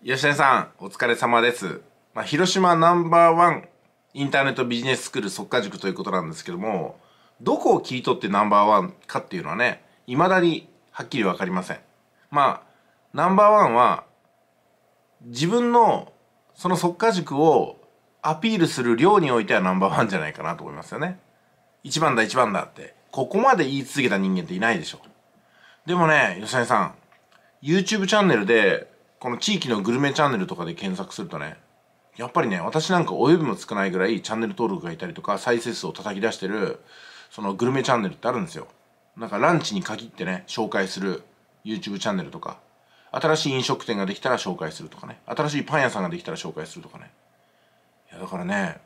吉田さん、お疲れ様です。まあ、広島ナンバーワンインターネットビジネススクール即可塾ということなんですけども、どこを切り取ってナンバーワンかっていうのはね、未だにはっきりわかりません。まあ、ナンバーワンは、自分のその即可塾をアピールする量においてはナンバーワンじゃないかなと思いますよね。一番だ一番だって、ここまで言い続けた人間っていないでしょ。でもね、吉田さん、YouTube チャンネルでこの地域のグルメチャンネルとかで検索するとねやっぱりね私なんかお呼びも少ないぐらいチャンネル登録がいたりとか再生数を叩き出してるそのグルメチャンネルってあるんですよなんかランチに限ってね紹介する YouTube チャンネルとか新しい飲食店ができたら紹介するとかね新しいパン屋さんができたら紹介するとかねいやだからね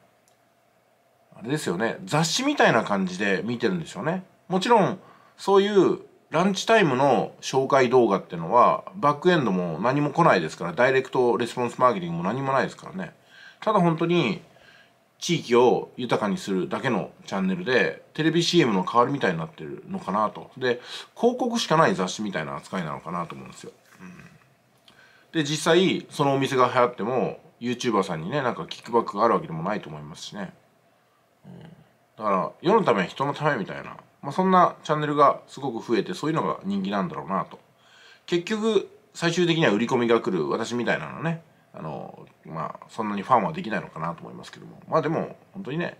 あれですよね雑誌みたいな感じで見てるんでしょうねもちろんそういうランチタイムの紹介動画っていうのは、バックエンドも何も来ないですから、ダイレクトレスポンスマーケティングも何もないですからね。ただ本当に、地域を豊かにするだけのチャンネルで、テレビ CM の代わりみたいになってるのかなと。で、広告しかない雑誌みたいな扱いなのかなと思うんですよ。うん、で、実際、そのお店が流行っても、YouTuber さんにね、なんかキックバックがあるわけでもないと思いますしね。うん、だから、世のため、人のためみたいな。まあ、そんなチャンネルがすごく増えてそういうのが人気なんだろうなと結局最終的には売り込みが来る私みたいなのねあのまあそんなにファンはできないのかなと思いますけどもまあでも本当にね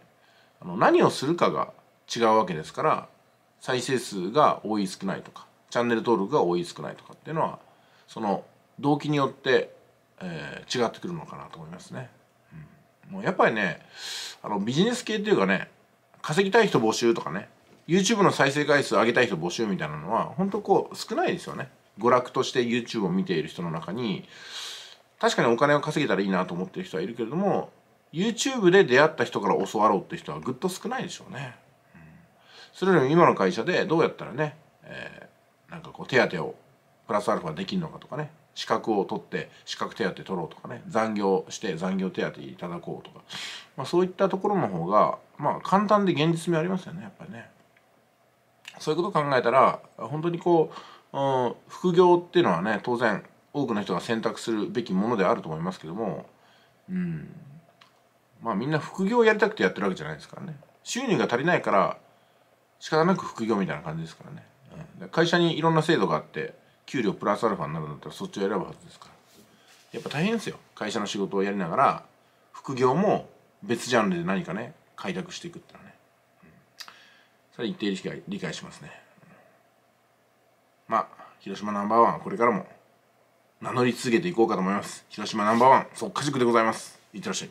あの何をするかが違うわけですから再生数が多い少ないとかチャンネル登録が多い少ないとかっていうのはその動機によって、えー、違ってくるのかなと思いますね。うん、もうやっぱりねあのビジネス系っていうかね稼ぎたい人募集とかね YouTube の再生回数上げたい人募集みたいなのは本当こう少ないですよね娯楽として YouTube を見ている人の中に確かにお金を稼げたらいいなと思ってる人はいるけれども YouTube で出会った人から教わろうって人はぐっと少ないでしょうね、うん、それより今の会社でどうやったらね、えー、なんかこう手当をプラスアルファできるのかとかね資格を取って資格手当取ろうとかね残業して残業手当いただこうとか、まあ、そういったところの方がまあ簡単で現実味ありますよねやっぱりね。そういうことを考えたら本当にこう、うん、副業っていうのはね当然多くの人が選択するべきものであると思いますけども、うん、まあみんな副業をやりたくてやってるわけじゃないですからね収入が足りないから仕方なく副業みたいな感じですからね、うん、会社にいろんな制度があって給料プラスアルファになるんだったらそっちを選ぶはずですからやっぱ大変ですよ会社の仕事をやりながら副業も別ジャンルで何かね開拓していくってのは。それ一定理解理解しますねまあ広島ナンバーワンこれからも名乗り続けていこうかと思います広島ナンバーワン即家塾でございますいってらっしゃい